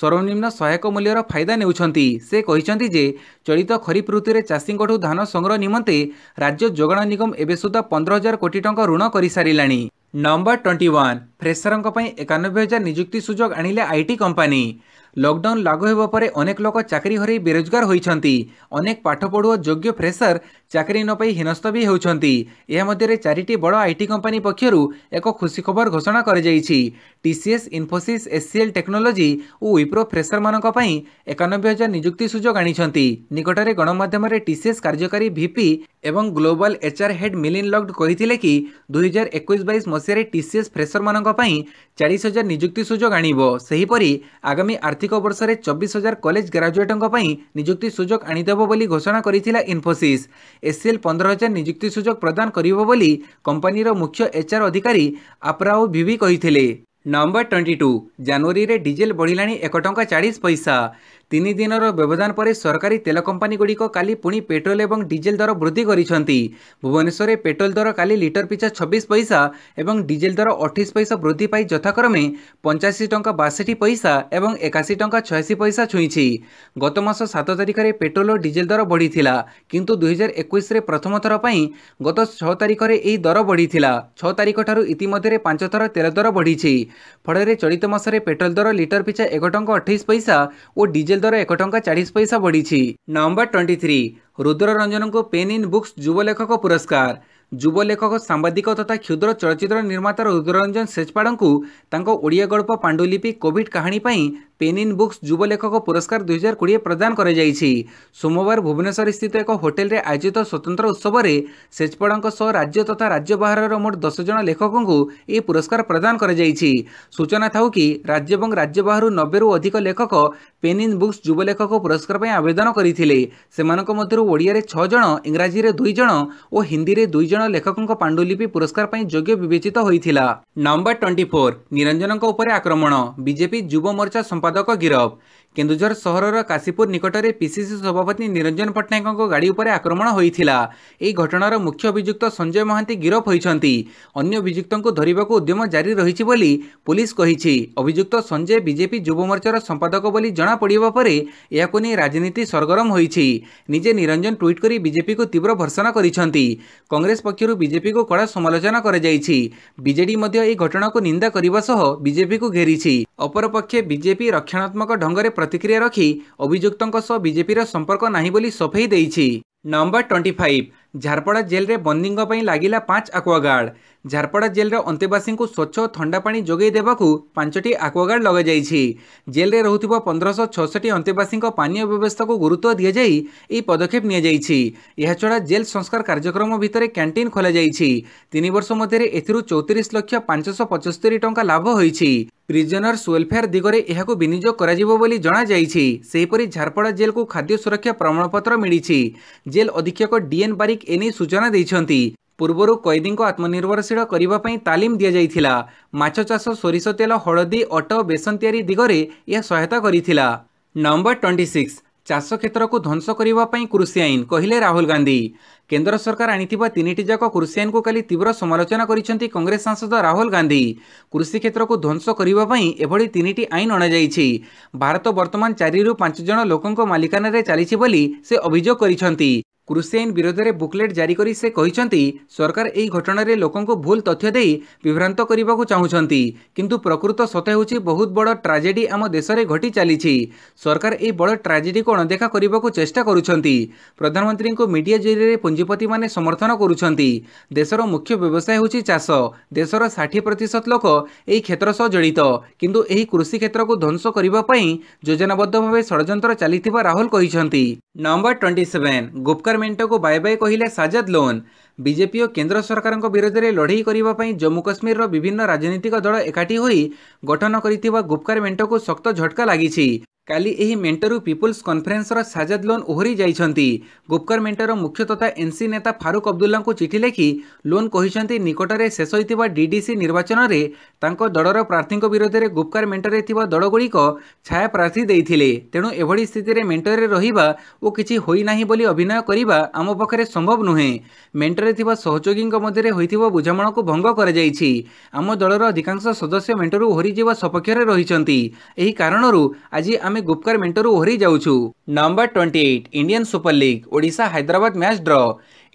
ସର୍ବନିମ୍ନ ସହାୟକ ମୂଲ୍ୟର ଫାଇଦା ନେଉଛନ୍ତି ସେ କହିଛନ୍ତି ଯେ ଚଳିତ ଖରିଫ ଋତୁରେ ଚାଷୀଙ୍କଠୁ ଧାନ ସଂଗ୍ରହ ନିମନ୍ତେ ରାଜ୍ୟ ଯୋଗାଣ ନିଗମ ଏବେ ସୁଦ୍ଧା ପନ୍ଦର ହଜାର କୋଟି ଟଙ୍କା ଋଣ କରିସାରିଲାଣି ନମ୍ବର ଟ୍ୱେଣ୍ଟି ୱାନ୍ ଫ୍ରେସରଙ୍କ ପାଇଁ ଏକାନବେ ହଜାର ନିଯୁକ୍ତି ସୁଯୋଗ ଆଣିଲେ ଆଇଟି କମ୍ପାନୀ ଲକ୍ଡାଉନ୍ ଲାଗୁ ହେବା ପରେ ଅନେକ ଲୋକ ଚାକିରି ହରାଇ ବେରୋଜଗାର ହୋଇଛନ୍ତି ଅନେକ ପାଠ ପଢୁଆ ଯୋଗ୍ୟ ଫ୍ରେସର ଚାକିରି ନ ପାଇ ହୀନସ୍ତ ବି ହେଉଛନ୍ତି ଏହା ମଧ୍ୟରେ ଚାରିଟି ବଡ଼ ଆଇଟି କମ୍ପାନୀ ପକ୍ଷରୁ ଏକ ଖୁସି ଖବର ଘୋଷଣା କରାଯାଇଛି ଟିସିଏସ୍ ଇନ୍ଫୋସିସ୍ ଏସ୍ସିଏଲ୍ ଟେକ୍ନୋଲୋଜି ଓ ୱିପ୍ରୋ ଫ୍ରେସରମାନଙ୍କ ପାଇଁ ଏକାନବେ ହଜାର ନିଯୁକ୍ତି ସୁଯୋଗ ଆଣିଛନ୍ତି ନିକଟରେ ଗଣମାଧ୍ୟମରେ ଟିସିଏସ୍ କାର୍ଯ୍ୟକାରୀ ଭିପି ଏବଂ global HR head Milind Lakkad କହିଥିଲେ କି ଦୁଇହଜାର ଏକୋଇଶ ବାଇଶ ମସିହାରେ ଟିସିଏସ୍ ଫ୍ରେସରମାନଙ୍କ ପାଇଁ ଚାଳିଶ ହଜାର ନିଯୁକ୍ତି ସୁଯୋଗ ଆଣିବ ସେହିପରି ଆଗାମୀ ଆର୍ଥିକ ବର୍ଷରେ ଚବିଶ ହଜାର କଲେଜ ଗ୍ରାଜୁଏଟ୍ଙ୍କ ପାଇଁ ନିଯୁକ୍ତି ସୁଯୋଗ ଆଣିଦେବ ବୋଲି ଘୋଷଣା କରିଥିଲା ଇନ୍ଫୋସିସ୍ ଏସ୍ସିଏଲ୍ ପନ୍ଦର ହଜାର ନିଯୁକ୍ତି ସୁଯୋଗ ପ୍ରଦାନ କରିବ ବୋଲି କମ୍ପାନୀର ମୁଖ୍ୟ ଏଚ୍ଆର୍ ଅଧିକାରୀ ଆପ୍ରାଓ ଭିଭି କହିଥିଲେ ନଭେମ୍ବର ଟ୍ୱେଣ୍ଟି ଟୁ ଜାନୁଆରୀରେ ଡିଜେଲ୍ ବଢ଼ିଲାଣି ଏକ ଟଙ୍କା ଚାଳିଶ ପଇସା ତିନି ଦିନର ବ୍ୟବଧାନ ପରେ ସରକାରୀ ତେଲ କମ୍ପାନୀଗୁଡ଼ିକ କାଲି ପୁଣି ପେଟ୍ରୋଲ ଏବଂ ଡିଜେଲ ଦର ବୃଦ୍ଧି କରିଛନ୍ତି ଭୁବନେଶ୍ୱରରେ ପେଟ୍ରୋଲ ଦର କାଲି ଲିଟର ପିଛା ଛବିଶ ପଇସା ଏବଂ ଡିଜେଲ ଦର ଅଠେଇଶ ପଇସା ବୃଦ୍ଧି ପାଇ ଯଥାକ୍ରମେ ପଞ୍ଚାଅଶୀ ଟଙ୍କା ବାଷଠି ପଇସା ଏବଂ ଏକାଅଶୀ ଟଙ୍କା ଛୟାଅଶୀ ପଇସା ଛୁଇଁଛି ଗତ ମାସ ସାତ ତାରିଖରେ ପେଟ୍ରୋଲ ଓ ଡିଜେଲ ଦର ବଢ଼ିଥିଲା କିନ୍ତୁ ଦୁଇହଜାର ଏକୋଇଶରେ ପ୍ରଥମ ଥର ପାଇଁ ଗତ ଛଅ ତାରିଖରେ ଏହି ଦର ବଢ଼ିଥିଲା ଛଅ ତାରିଖଠାରୁ ଇତିମଧ୍ୟରେ ପାଞ୍ଚ ଥର ତେଲ ଦର ବଢ଼ିଛି ଫଳରେ ଚଳିତ ମାସରେ ପେଟ୍ରୋଲ ଦର ଲିଟର ପିଛା ଏକ ଟଙ୍କା ଅଠେଇଶ ପଇସା ଓ ଡିଜେଲ ଡିଜେଲ ଦର ଏକ ଟଙ୍କା ଚାଳିଶ ପଇସା ବଢ଼ିଛି ନଭେମ୍ବର ଟ୍ୱେଣ୍ଟି ଥ୍ରୀ ରୁଦ୍ର ରଞ୍ଜନଙ୍କୁ ପେନ୍ ଇନ୍ ବୁକ୍ସ ଯୁବ ଲେଖକ ପୁରସ୍କାର ଯୁବ ଲେଖକ ସାମ୍ବାଦିକ ତଥା କ୍ଷୁଦ୍ର ଚଳଚ୍ଚିତ୍ର ନିର୍ମାତା ରୁଦ୍ରରଞ୍ଜନ ସେଜପାଡ଼ଙ୍କୁ ତାଙ୍କ ଓଡ଼ିଆ ଗଳ୍ପ ପାଣ୍ଡୁଲିପି କୋଭିଡ୍ କାହାଣୀ ପାଇଁ পেনিন যুব লেখক পুরস্কার দুই হাজার কোড়িয়ে প্রদান করা যাই সোমবার ভুবনেশ্বর স্থিত এক হোটেল আয়োজিত স্বতন্ত্র উৎসবরে সেচপড়ঙ্ক সহ রাজ্য তথা রাজ্য বাহারর মোট দশ জন লেখকঙ্কু এই পুরস্কার প্রদান করা যাই সূচনা থাউ কি রাজ্য এবং রাজ্য বাহার নবেরু অধিক লেখক পেনিন যুব লেখক পুরস্কার আবেদন করে সেমানক মধ্যে ওড়িয়ার ছজন ইংরাজি দুই জন ও হিন্দি দুই জন লেখকঙ্ক পাণ্ডুলিপি পুরস্কার যোগ্য বিবেচিত হয়েছিল নম্বর টোয়েন্টি ফোর নিরঞ্জন উপরে আক্রমণ বিজেপি যুব মোর্চা संपादक गिरफ्त କେନ୍ଦୁଝର ସହରର କାଶୀପୁର ନିକଟରେ ପିସିସି ସଭାପତି ନିରଞ୍ଜନ ପଟ୍ଟନାୟକଙ୍କ ଗାଡ଼ି ଉପରେ ଆକ୍ରମଣ ହୋଇଥିଲା ଏହି ଘଟଣାର ମୁଖ୍ୟ ଅଭିଯୁକ୍ତ ସଞ୍ଜୟ ମହାନ୍ତି ଗିରଫ ହୋଇଛନ୍ତି ଅନ୍ୟ ଅଭିଯୁକ୍ତଙ୍କୁ ଧରିବାକୁ ଉଦ୍ୟମ ଜାରି ରହିଛି ବୋଲି ପୁଲିସ୍ କହିଛି ଅଭିଯୁକ୍ତ ସଞ୍ଜୟ ବିଜେପି ଯୁବମୋର୍ଚ୍ଚାର ସମ୍ପାଦକ ବୋଲି ଜଣାପଡ଼ିବା ପରେ ଏହାକୁ ନେଇ ରାଜନୀତି ସରଗରମ ହୋଇଛି ନିଜେ ନିରଞ୍ଜନ ଟ୍ୱିଟ୍ କରି ବିଜେପିକୁ ତୀବ୍ର ଭର୍ସନା କରିଛନ୍ତି କଂଗ୍ରେସ ପକ୍ଷରୁ ବିଜେପିକୁ କଡ଼ା ସମାଲୋଚନା କରାଯାଇଛି ବିଜେଡି ମଧ୍ୟ ଏହି ଘଟଣାକୁ ନିନ୍ଦା କରିବା ସହ ବିଜେପିକୁ ଘେରିଛି ଅପରପକ୍ଷେ ବିଜେପି ରକ୍ଷଣାତ୍ମକ ଢଙ୍ଗରେ ପ୍ରତିକ୍ରିୟା ରଖି ଅଭିଯୁକ୍ତଙ୍କ ସହ ବିଜେପିର ସମ୍ପର୍କ ନାହିଁ ବୋଲି ସଫେଇ ଦେଇଛି ନମ୍ବର ଟ୍ୱେଣ୍ଟି ଫାଇଭ୍ ଝାରପଡ଼ା ଜେଲ୍ରେ ବନ୍ଦୀଙ୍କ ପାଇଁ ଲାଗିଲା ପାଞ୍ଚ ଆକ୍ୱାଗାର୍ଡ଼ ଝାରପଡ଼ା ଜେଲ୍ର ଅନ୍ତେବାସୀଙ୍କୁ ସ୍ୱଚ୍ଛ ଓ ଥଣ୍ଡା ପାଣି ଯୋଗାଇ ଦେବାକୁ ପାଞ୍ଚଟି ଆକ୍ୱାଗାର୍ଡ଼ ଲଗାଯାଇଛି ଜେଲ୍ରେ ରହୁଥିବା ପନ୍ଦରଶହ ଛଅଷଠି ଅନ୍ତେବାସୀଙ୍କ ପାନୀୟ ବ୍ୟବସ୍ଥାକୁ ଗୁରୁତ୍ୱ ଦିଆଯାଇ ଏହି ପଦକ୍ଷେପ ନିଆଯାଇଛି ଏହାଛଡ଼ା ଜେଲ୍ ସଂସ୍କାର କାର୍ଯ୍ୟକ୍ରମ ଭିତରେ କ୍ୟାଣ୍ଟିନ୍ ଖୋଲାଯାଇଛି ତିନି ବର୍ଷ ମଧ୍ୟରେ ଏଥିରୁ ଚଉତିରିଶ ଲକ୍ଷ ପାଞ୍ଚଶହ ପଞ୍ଚସ୍ତରୀ ଟଙ୍କା ଲାଭ ହୋଇଛି ପ୍ରିଜନର୍ସ ୱେଲଫେୟାର ଦିଗରେ ଏହାକୁ ବିନିଯୋଗ କରାଯିବ ବୋଲି ଜଣାଯାଇଛି ସେହିପରି ଝାରପଡ଼ା ଜେଲ୍କୁ ଖାଦ୍ୟ ସୁରକ୍ଷା ପ୍ରମାଣପତ୍ର ମିଳିଛି ଜେଲ୍ ଅଧୀକ୍ଷକ ଡିଏନ୍ ବାରିକ এনে সূচনা দিয়েছেন পূর্বর কয়েদীঙ্ আত্মনির্ভরশীল করা তালিম দিয়া যাই মাছ চাষ সোরিষ তেল হলদী অট বেসন তৈরি দিগরে এ সহায়তা করেছিল নম্বর টোয়েন্টি সিক্স ଚାଷ କ୍ଷେତ୍ରକୁ ଧ୍ୱଂସ କରିବା ପାଇଁ କୃଷି ଆଇନ କହିଲେ ରାହୁଲ ଗାନ୍ଧୀ କେନ୍ଦ୍ର ସରକାର ଆଣିଥିବା ତିନିଟି ଯାକ କୃଷି ଆଇନକୁ କାଲି ତୀବ୍ର ସମାଲୋଚନା କରିଛନ୍ତି କଂଗ୍ରେସ ସାଂସଦ ରାହୁଲ ଗାନ୍ଧୀ କୃଷି କ୍ଷେତ୍ରକୁ ଧ୍ୱଂସ କରିବା ପାଇଁ ଏଭଳି ତିନିଟି ଆଇନ ଅଣାଯାଇଛି ଭାରତ ବର୍ତ୍ତମାନ ଚାରିରୁ ପାଞ୍ଚ ଜଣ ଲୋକଙ୍କ ମାଲିକାନାରେ ଚାଲିଛି ବୋଲି ସେ ଅଭିଯୋଗ କରିଛନ୍ତି କୃଷି ଆଇନ ବିରୋଧରେ ବୁକ୍ଲେଟ୍ ଜାରି କରି ସେ କହିଛନ୍ତି ସରକାର ଏହି ଘଟଣାରେ ଲୋକଙ୍କୁ ଭୁଲ ତଥ୍ୟ ଦେଇ ବିଭ୍ରାନ୍ତ କରିବାକୁ ଚାହୁଁଛନ୍ତି କିନ୍ତୁ ପ୍ରକୃତ ସତ ହେଉଛି ବହୁତ ବଡ଼ ଟ୍ରାଜେଡି ଆମ ଦେଶରେ ଘଟି ଚାଲିଛି ସରକାର ଏହି ବଡ଼ ଟ୍ରାଜେଡିକୁ ଅଣଦେଖା କରିବାକୁ ଚେଷ୍ଟା କରୁଛନ୍ତି ପ୍ରଧାନମନ୍ତ୍ରୀଙ୍କୁ ମିଡିଆ ଜରିଆରେ ପୁଞ୍ଜିପତିମାନେ ସମର୍ଥନ କରୁଛନ୍ତି ଦେଶର ମୁଖ୍ୟ ବ୍ୟବସାୟ ହେଉଛି ଚାଷ ଦେଶର ଷାଠିଏ ପ୍ରତିଶତ ଲୋକ ଏହି କ୍ଷେତ୍ର ସହ ଜଡ଼ିତ କିନ୍ତୁ ଏହି କୃଷି କ୍ଷେତ୍ରକୁ ଧ୍ୱଂସ କରିବା ପାଇଁ ଯୋଜନାବଦ୍ଧ ଭାବେ ଷଡ଼ଯନ୍ତ୍ର ଚାଲିଥିବା ରାହୁଲ କହିଛନ୍ତି number twenty seven Gupkar government को बाय बाय कहले साजद लोन ବିଜେପି ଓ କେନ୍ଦ୍ର ସରକାରଙ୍କ ବିରୋଧରେ ଲଢ଼େଇ କରିବା ପାଇଁ ଜମ୍ମୁ କାଶ୍ମୀରର ବିଭିନ୍ନ ରାଜନୈତିକ ଦଳ ଏକାଠି ହୋଇ ଗଠନ କରିଥିବା ଗୁପକାର ମେଣ୍ଟକୁ ଶକ୍ତ ଝଟକା ଲାଗିଛି କାଲି ଏହି ମେଣ୍ଟରୁ ପିପୁଲ୍ସ କନ୍ଫରେନ୍ସର ସାଜାଦ ଲୋନ୍ ଓହରି ଯାଇଛନ୍ତି ଗୁପକାର ମେଣ୍ଟର ମୁଖ୍ୟ ତଥା ଏନ୍ସି ନେତା ଫାରୁକ୍ ଅବଦୁଲ୍ଲାଙ୍କୁ ଚିଠି ଲେଖି ଲୋନ୍ କହିଛନ୍ତି ନିକଟରେ ଶେଷ ହୋଇଥିବା ଡିଡିସି ନିର୍ବାଚନରେ ତାଙ୍କ ଦଳର ପ୍ରାର୍ଥୀଙ୍କ ବିରୋଧରେ ଗୁପକାର ମେଣ୍ଟରେ ଥିବା ଦଳଗୁଡ଼ିକ ଛାୟା ପ୍ରାର୍ଥୀ ଦେଇଥିଲେ ତେଣୁ ଏଭଳି ସ୍ଥିତିରେ ମେଣ୍ଟରେ ରହିବା ଓ କିଛି ହୋଇନାହିଁ ବୋଲି ଅଭିନୟ କରିବା ଆମ ପାଖରେ ସମ୍ଭବ ନୁହେଁ ମେଣ୍ଟ ମଧ୍ୟରେ ଥିବା ସହଯୋଗୀଙ୍କ ମଧ୍ୟରେ ହୋଇଥିବା ବୁଝାମଣାକୁ ଭଙ୍ଗ କରାଯାଇଛି ଆମ ଦଳର ଅଧିକାଂଶ ସଦସ୍ୟ ମେଣ୍ଟରୁ ଓହରିଯିବା ସପକ୍ଷରେ ରହିଛନ୍ତି ଏହି କାରଣରୁ ଆଜି ଆମେ ଗୁପକାର ମେଣ୍ଟରୁ ଓହରି ଯାଉଛୁ number twenty eight Indian Super League Odisha Hyderabad match draw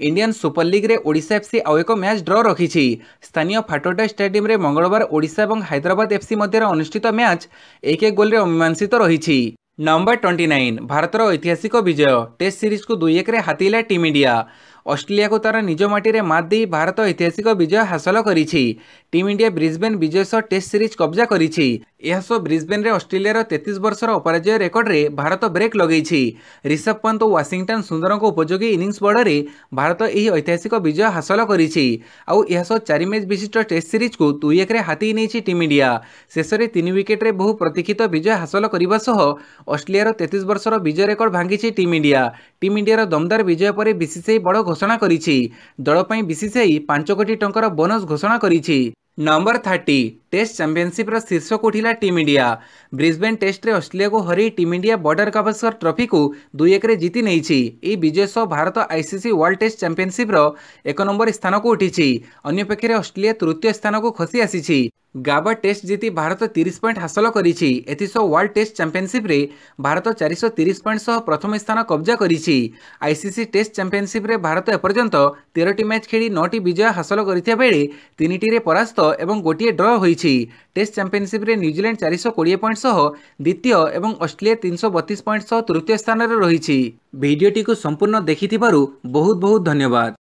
Indian Super ଲିଗ୍ରେ ଓଡ଼ିଶା ଏଫ୍ସି ଆଉ ଏକ ମ୍ୟାଚ୍ ଡ୍ର ରଖିଛି ସ୍ଥାନୀୟ ଫାଟୋଟା ଷ୍ଟାଡିୟମରେ ମଙ୍ଗଳବାର ଓଡ଼ିଶା ଏବଂ ହାଇଦ୍ରାବାଦ ଏଫ୍ସି ମଧ୍ୟରେ ଅନୁଷ୍ଠିତ ମ୍ୟାଚ୍ ଏକ ଗୋଲ୍ରେ ଅମୀମାଂସିତ ରହିଛି ନମ୍ବର ଟ୍ୱେଣ୍ଟି ନାଇନ୍ ଭାରତର ଐତିହାସିକ ବିଜୟ ଟେଷ୍ଟ ସିରିଜ୍କୁ ଦୁଇ ଏକରେ ହାତେଇଲା ଟିମ୍ ଇଣ୍ଡିଆ ଅଷ୍ଟ୍ରେଲିଆକୁ ତା'ର ନିଜ ମାଟିରେ ମାତ ଦେଇ ଭାରତ ଐତିହାସିକ ବିଜୟ ହାସଲ କରିଛି ଟିମ୍ ଇଣ୍ଡିଆ ବ୍ରିଜବେନ୍ ବିଜୟ ସହ ଟେଷ୍ଟ ସିରିଜ୍ କବ୍ଜା କରିଛି ଏହା ସହ ବ୍ରିସବେନ୍ରେ ଅଷ୍ଟ୍ରେଲିଆର ତେତିଶ ବର୍ଷର ଅପରାଜୟ ରେକର୍ଡରେ ଭାରତ ବ୍ରେକ୍ ଲଗେଇଛି ରିଷଭ ପନ୍ଥ ଓ ୱାଶିଂଟନ୍ ସୁନ୍ଦରଙ୍କ ଉପଯୋଗୀ ଇନିଂସ ବଳରେ ଭାରତ ଏହି ଐତିହାସିକ ବିଜୟ ହାସଲ କରିଛି ଆଉ ଏହା ସହ ଚାରି ମ୍ୟାଚ୍ ବିଶିଷ୍ଟ ଟେଷ୍ଟ ସିରିଜ୍କୁ ଦୁଇ ଏକରେ ହାତେଇ ନେଇଛି ଟିମ୍ ଇଣ୍ଡିଆ ଶେଷରେ ତିନି ୱିକେଟ୍ରେ ବହୁ ପ୍ରତୀକ୍ଷିତ ବିଜୟ ହାସଲ କରିବା ସହ ଅଷ୍ଟ୍ରେଲିଆର ତେତିଶ ବର୍ଷର ବିଜୟ ରେକର୍ଡ ଭାଙ୍ଗିଛି ଟିମ୍ ଇଣ୍ଡିଆ ଟିମ୍ ଇଣ୍ଡିଆର ଦମଦାର ବିଜୟ ପରେ ବିସିସିଆଇ ବଡ଼ ଘୋଷଣା କରିଛି ଦଳ ପାଇଁ ବିସିସିଆଇ ପାଞ୍ଚ କୋଟି ଟଙ୍କାର ବୋନସ୍ ଘୋଷଣା କରିଛି ନମ୍ବର ଥାର୍ଟି ଟେଷ୍ଟ ଚାମ୍ପିଅନସିପ୍ର ଶୀର୍ଷକୁ ଉଠିଲା ଟିମ୍ ଇଣ୍ଡିଆ ବ୍ରିସ୍ବେନ୍ ଟେଷ୍ଟରେ ଅଷ୍ଟ୍ରେଲିଆକୁ ହରି ଟିମ୍ ଇଣ୍ଡିଆ ବର୍ଡର ଗାଭାସ୍କର ଟ୍ରଫିକୁ ଦୁଇ ଏକରେ ଜିତି ନେଇଛି ଏହି ବିଜୟ ସହ ଭାରତ ଆଇସିସି ୱାର୍ଲଡ ଟେଷ୍ଟ ଚାମ୍ପିଅନସିପ୍ର ଏକ ନମ୍ବର ସ୍ଥାନକୁ ଉଠିଛି ଅନ୍ୟପକ୍ଷରେ ଅଷ୍ଟ୍ରେଲିଆ ତୃତୀୟ ସ୍ଥାନକୁ ଖସି ଆସିଛି গাবা টেস্ট জিতি ভারত তিরিশ পয়েন্ট হাসল করেছি এথিস ওয়ার্ল্ড টেস্ট চ্যাম্পিয়নশিপ্রে ভারত চারিশ তিরিশ পয়েন্ট সহ প্রথম স্থান কব্জা করেছি আইসিসি টেস্ট চ্যাম্পিয়নশিপ্রে ভারত এপর্যন্ত তেরোটি ম্যাচ খেলি নটি বিজয় হাসল করে বেড়ে তিনটি পরাস্ত এবং গোটিয়ে ড্র হয়েছি টেস্ট চ্যাম্পিয়নশিপ্রে নিউজিল্যান্ড চারিশ কোড়িয়ে পয়েন্ট সহ দ্বিতীয় এবং অস্ট্রেলিয়া তিনশো বতিশ পয়েন্ট সহ তৃতীয় স্থানের রয়েছে ভিডিওটি সম্পূর্ণ দেখি বহু বহু ধন্যবাদ